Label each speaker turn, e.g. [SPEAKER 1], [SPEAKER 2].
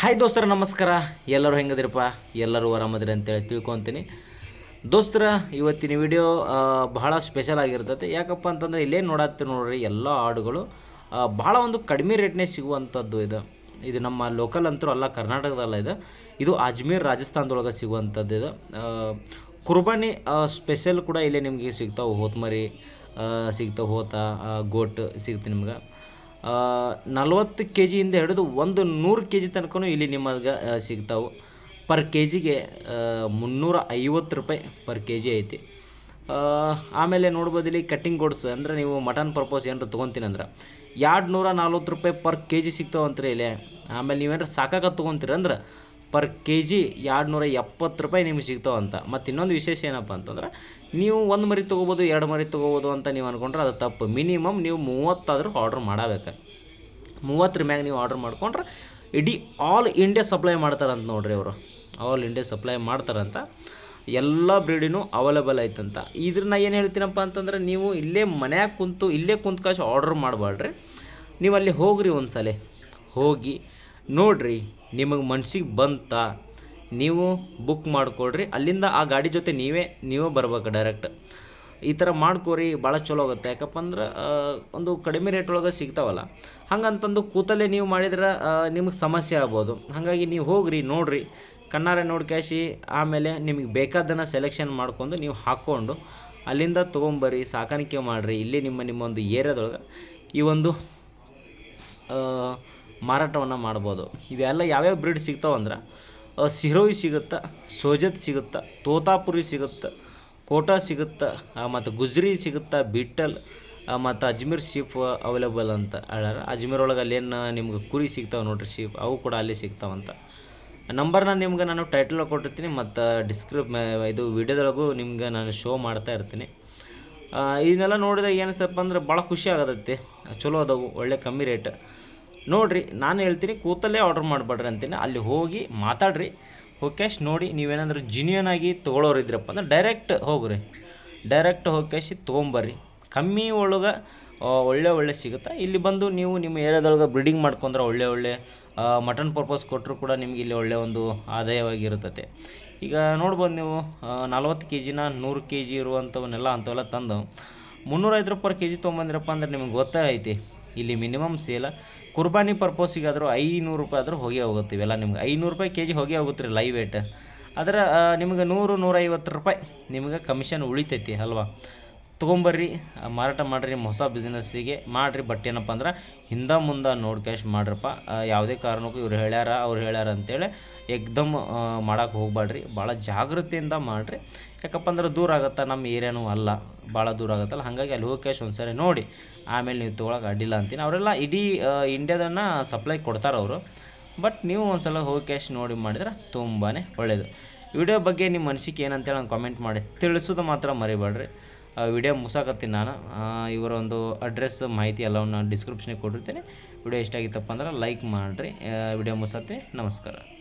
[SPEAKER 1] hi ದೋಸ್ತರ ನಮಸ್ಕಾರ ಎಲ್ಲರೂ ಹೆಂಗದಿರಪ್ಪ ಎಲ್ಲರೂ ಆರಾಮದಿರಿ ಅಂತೇಳಿ ತಿಳ್ಕೊತೀನಿ ದೋಸ್ತರ ಇವತ್ತಿನ ವಿಡಿಯೋ ಬಹಳ ಸ್ಪೆಷಲ್ ಆಗಿರ್ತದೆ ಯಾಕಪ್ಪ ಅಂತಂದರೆ ಇಲ್ಲೇನು ನೋಡತ್ತೀವಿ ನೋಡ್ರಿ ಎಲ್ಲ ಹಾಡುಗಳು ಬಹಳ ಒಂದು ಕಡಿಮೆ ರೇಟ್ನೇ ಸಿಗುವಂಥದ್ದು ಇದು ಇದು ನಮ್ಮ ಲೋಕಲ್ ಅಂತರೂ ಅಲ್ಲ ಕರ್ನಾಟಕದಲ್ಲ ಇದು ಇದು ಅಜ್ಮೀರ್ ರಾಜಸ್ಥಾನದೊಳಗೆ ಸಿಗುವಂಥದ್ದು ಇದು ಕುರ್ಬಾನಿ ಸ್ಪೆಷಲ್ ಕೂಡ ಇಲ್ಲೇ ನಿಮಗೆ ಸಿಗ್ತಾವೆ ಹೋತ್ಮರಿ ಸಿಗ್ತಾವೆ ಹೋತ ಗೋಟ್ ಸಿಗುತ್ತೆ ನಿಮ್ಗೆ ನಲ್ವತ್ತು ಕೆ ಜಿಯಿಂದ ಹಿಡಿದು ಒಂದು ನೂರು ಕೆ ಜಿ ತನಕ ಇಲ್ಲಿ ನಿಮಗೆ ಸಿಗ್ತಾವೆ ಪರ್ ಕೆ ಜಿಗೆ ಮುನ್ನೂರ ಐವತ್ತು ರೂಪಾಯಿ ಪರ್ ಕೆ ಜಿ ಐತಿ ಆಮೇಲೆ ನೋಡ್ಬೋದು ಇಲ್ಲಿ ಕಟ್ಟಿಂಗ್ ಗೋಡ್ಸ್ ಅಂದರೆ ನೀವು ಮಟನ್ ಪರ್ಪೋಸ್ ಏನಾರು ತೊಗೊತೀನಿ ಅಂದ್ರೆ ಎರಡು ನೂರ ನಲ್ವತ್ತು ರೂಪಾಯಿ ಪರ್ ಕೆ ಜಿ ಸಿಗ್ತಾವಂತ್ರಿ ಇಲ್ಲಿ ಆಮೇಲೆ ನೀವೇನಾರು ಸಾಕಾಗ ತೊಗೊತೀರಂದ್ರೆ ಅಂದ್ರೆ ಪರ್ ಕೆ ಜಿ ಎರಡುನೂರ ಎಪ್ಪತ್ತು ರೂಪಾಯಿ ನಿಮಗೆ ಸಿಗ್ತಾವೆ ಅಂತ ಮತ್ತು ಇನ್ನೊಂದು ವಿಶೇಷ ಏನಪ್ಪ ಅಂತಂದ್ರೆ ನೀವು ಒಂದು ಮರಿ ತೊಗೋಬೋದು ಎರಡು ಮರಿ ತೊಗೋಬೋದು ಅಂತ ನೀವು ಅಂದ್ಕೊಂಡ್ರೆ ಅದು ತಪ್ಪು ಮಿನಿಮಮ್ ನೀವು ಮೂವತ್ತಾದರೂ ಆರ್ಡ್ರ್ ಮಾಡಬೇಕು ಮೂವತ್ತರ ಮ್ಯಾಗ ನೀವು ಆರ್ಡ್ರ್ ಮಾಡ್ಕೊಂಡ್ರೆ ಇಡೀ ಆಲ್ ಇಂಡಿಯಾ ಸಪ್ಲೈ ಮಾಡ್ತಾರಂತ ನೋಡ್ರಿ ಅವರು ಆಲ್ ಇಂಡಿಯಾ ಸಪ್ಲೈ ಮಾಡ್ತಾರಂತ ಎಲ್ಲ ಬ್ರೀಡಿನೂ ಅವೈಲೇಬಲ್ ಐತಂತ ಇದ್ರನ್ನ ಏನು ಹೇಳ್ತೀನಪ್ಪ ಅಂತಂದ್ರೆ ನೀವು ಇಲ್ಲೇ ಮನ್ಯಾಗ ಕುಂತು ಇಲ್ಲೇ ಕುಂತ್ಕಾಶ್ ಆರ್ಡ್ರ್ ಮಾಡಬಾರ್ಡ್ರಿ ನೀವು ಅಲ್ಲಿ ಹೋಗ್ರಿ ಒಂದು ಸಲ ಹೋಗಿ ನೋಡಿರಿ ನಿಮಗೆ ಮನ್ಸಿಗೆ ಬಂತ ನೀವು ಬುಕ್ ಮಾಡ್ಕೊಳ್ರಿ ಅಲ್ಲಿಂದ ಆ ಗಾಡಿ ಜೊತೆ ನೀವೇ ನೀವೇ ಬರ್ಬೇಕು ಡೈರೆಕ್ಟ್ ಈ ಥರ ಮಾಡ್ಕೊರಿ ಭಾಳ ಚಲೋ ಆಗುತ್ತೆ ಯಾಕಪ್ಪ ಅಂದ್ರೆ ಒಂದು ಕಡಿಮೆ ರೇಟ್ ಒಳಗೆ ಸಿಗ್ತಾವಲ್ಲ ಹಂಗಂತಂದು ಕೂತಲ್ಲೇ ನೀವು ಮಾಡಿದ್ರೆ ನಿಮಗೆ ಸಮಸ್ಯೆ ಆಗ್ಬೋದು ಹಾಗಾಗಿ ನೀವು ಹೋಗ್ರಿ ನೋಡಿರಿ ಕಣ್ಣಾರೆ ನೋಡಿ ಆಮೇಲೆ ನಿಮಗೆ ಬೇಕಾದ್ದನ್ನು ಸೆಲೆಕ್ಷನ್ ಮಾಡ್ಕೊಂಡು ನೀವು ಹಾಕ್ಕೊಂಡು ಅಲ್ಲಿಂದ ತೊಗೊಂಬರ್ರಿ ಸಾಕಾಣಿಕೆ ಮಾಡಿರಿ ಇಲ್ಲಿ ನಿಮ್ಮ ನಿಮ್ಮ ಒಂದು ಏರಿಯಾದೊಳಗೆ ಈ ಒಂದು ಮಾರಾಟವನ್ನು ಮಾಡ್ಬೋದು ಇವೆಲ್ಲ ಯಾವ್ಯಾವ ಬ್ರೀಡ್ ಸಿಗ್ತಾವಂದ್ರೆ ಸಿರೋಯಿ ಸಿಗುತ್ತಾ ಸೋಜತ್ ಸಿಗುತ್ತಾ ತೋತಾಪುರಿ ಸಿಗುತ್ತಾ ಕೋಟಾ ಸಿಗುತ್ತಾ ಮತ್ತು ಗುಜ್ರಿ ಸಿಗುತ್ತಾ ಬಿಟ್ಟಲ್ ಮತ್ತು ಅಜ್ಮೀರ್ ಶೀಫ್ ಅವೈಲೇಬಲ್ ಅಂತ ಹೇಳಾರ ಅಜ್ಮೀರ್ ಒಳಗೆ ಅಲ್ಲೇನು ನಿಮ್ಗೆ ಕುರಿ ಸಿಗ್ತಾವೆ ನೋಡಿರಿ ಶೀಫ್ ಅವು ಕೂಡ ಅಲ್ಲಿ ಸಿಗ್ತಾವಂತ ನಂಬರ್ನ ನಿಮ್ಗೆ ನಾನು ಟೈಟಲ್ ಕೊಟ್ಟಿರ್ತೀನಿ ಮತ್ತು ಡಿಸ್ಕ್ರಿಪ್ ಇದು ವಿಡಿಯೋದೊಳಗೂ ನಿಮ್ಗೆ ನಾನು ಶೋ ಮಾಡ್ತಾ ಇರ್ತೀನಿ ಇದನ್ನೆಲ್ಲ ನೋಡಿದಾಗ ಏನಿಸಪ್ಪ ಅಂದ್ರೆ ಭಾಳ ಖುಷಿ ಆಗತ್ತೆ ಚಲೋ ಅದಾವು ಒಳ್ಳೆ ಕಮ್ಮಿ ರೇಟ್ ನೋಡಿರಿ ನಾನು ಹೇಳ್ತೀನಿ ಕೂತಲ್ಲೇ ಆರ್ಡ್ರ್ ಮಾಡಬೇಡ್ರಿ ಅಂತೀನಿ ಅಲ್ಲಿ ಹೋಗಿ ಮಾತಾಡ್ರಿ ಹೋಗ್ಯಾಶ್ ನೋಡಿ ನೀವೇನಾದರೂ ಜಿನ್ಯೂನ್ ಆಗಿ ಇದ್ರಪ್ಪ ಅಂದ್ರೆ ಡೈರೆಕ್ಟ್ ಹೋಗ್ರಿ ಡೈರೆಕ್ಟ್ ಹೋಕೇಶಿ ತೊಗೊಂಬರ್ರಿ ಕಮ್ಮಿ ಒಳಗೆ ಒಳ್ಳೆ ಒಳ್ಳೆ ಸಿಗುತ್ತೆ ಇಲ್ಲಿ ಬಂದು ನೀವು ನಿಮ್ಮ ಏರಿಯಾದೊಳಗೆ ಬ್ರೀಡಿಂಗ್ ಮಾಡ್ಕೊಂಡ್ರೆ ಒಳ್ಳೆ ಒಳ್ಳೆ ಮಟನ್ ಪರ್ಪಸ್ ಕೊಟ್ಟರು ಕೂಡ ನಿಮಗೆ ಇಲ್ಲಿ ಒಳ್ಳೆ ಒಂದು ಆದಾಯವಾಗಿರುತ್ತೆ ಈಗ ನೋಡ್ಬೋದು ನೀವು ನಲ್ವತ್ತು ಕೆ ಜಿನ ನೂರು ಕೆ ಜಿ ಇರುವಂಥವನ್ನೆಲ್ಲ ಅಂಥವೆಲ್ಲ ತಂದು ಮುನ್ನೂರೈದು ರೂಪಾಯಿ ಕೆ ಜಿ ತೊಗೊಂಬಂದಿರಪ್ಪ ಅಂದ್ರೆ ನಿಮ್ಗೆ ಗೊತ್ತೇ ಐತಿ ಇಲ್ಲಿ ಮಿನಿಮಮ್ ಸೇಲ ಕುರ್ಬಾನಿ ಪರ್ಪೋಸಿಗಾದರೂ ಐನೂರು ರೂಪಾಯಿ ಆದರೂ ಹೋಗಿ ಹೋಗುತ್ತೆ ಇವೆಲ್ಲ ನಿಮ್ಗೆ ಐನೂರು ರೂಪಾಯಿ ಕೆ ಜಿ ಹೋಗಿ ಹೋಗುತ್ತೆ ರೀ ಲೈವ್ ವೇಟ್ ಅದರ ನಿಮ್ಗೆ ನೂರು ನೂರೈವತ್ತು ರೂಪಾಯಿ ನಿಮ್ಗೆ ಕಮಿಷನ್ ಉಳಿತೈತಿ ಅಲ್ವಾ ತೊಗೊಂಬರ್ರಿ ಮಾರಾಟ ಮಾಡಿರಿ ನಿಮ್ಮ ಹೊಸ ಬಿಸ್ನೆಸ್ಸಿಗೆ ಮಾಡಿರಿ ಬಟ್ ಏನಪ್ಪ ಅಂದ್ರೆ ಹಿಂದೆ ಮುಂದೆ ನೋಡಿ ಕ್ಯಾಶ್ ಮಾಡ್ರಪ್ಪ ಯಾವುದೇ ಕಾರಣಕ್ಕೂ ಇವ್ರು ಹೇಳ್ಯಾರ ಅವ್ರು ಹೇಳ್ಯಾರ ಅಂತೇಳಿ ಎಕ್ದಮ್ ಮಾಡೋಕೆ ಹೋಗ್ಬಾಡ್ರಿ ಭಾಳ ಜಾಗೃತಿಯಿಂದ ಮಾಡಿರಿ ಯಾಕಪ್ಪ ಅಂದ್ರೆ ದೂರ ಆಗತ್ತ ನಮ್ಮ ಏರಿಯಾನೂ ಅಲ್ಲ ಭಾಳ ದೂರ ಆಗುತ್ತಲ್ಲ ಹಾಗಾಗಿ ಅಲ್ಲಿ ಹೋಗಿ ಕ್ಯಾಶ್ ಒಂದು ನೋಡಿ ಆಮೇಲೆ ನೀವು ತೊಗೊಳಕ್ಕೆ ಅಡ್ಡಿಲ್ಲ ಅಂತೀನಿ ಅವರೆಲ್ಲ ಇಡೀ ಇಂಡಿಯಾದನ್ನು ಸಪ್ಲೈ ಕೊಡ್ತಾರೆ ಅವರು ಬಟ್ ನೀವು ಒಂದ್ಸಲ ಸಲ ಹೋಗಿ ಕ್ಯಾಶ್ ನೋಡಿ ಮಾಡಿದ್ರೆ ತುಂಬಾ ಒಳ್ಳೆಯದು ವಿಡಿಯೋ ಬಗ್ಗೆ ನಿಮ್ಮ ಅನಿಸಿಕೆ ಏನಂತೇಳಿ ನಾನು ಕಾಮೆಂಟ್ ಮಾಡಿ ತಿಳಿಸೋದು ಮಾತ್ರ ಮರಿಬೇಡ್ರಿ ವಿಡಿಯೋ ಮುಸಾಕತ್ತೀನಿ ನಾನು ಇವರ ಒಂದು ಅಡ್ರೆಸ್ ಮಾಹಿತಿ ಎಲ್ಲವನ್ನು ಡಿಸ್ಕ್ರಿಪ್ಷನಿಗೆ ಕೊಟ್ಟಿರ್ತೀನಿ ವಿಡಿಯೋ ಇಷ್ಟ ಅಂದ್ರೆ ಲೈಕ್ ಮಾಡಿರಿ ವಿಡಿಯೋ ಮುಗಿಸತ್ತೆ ನಮಸ್ಕಾರ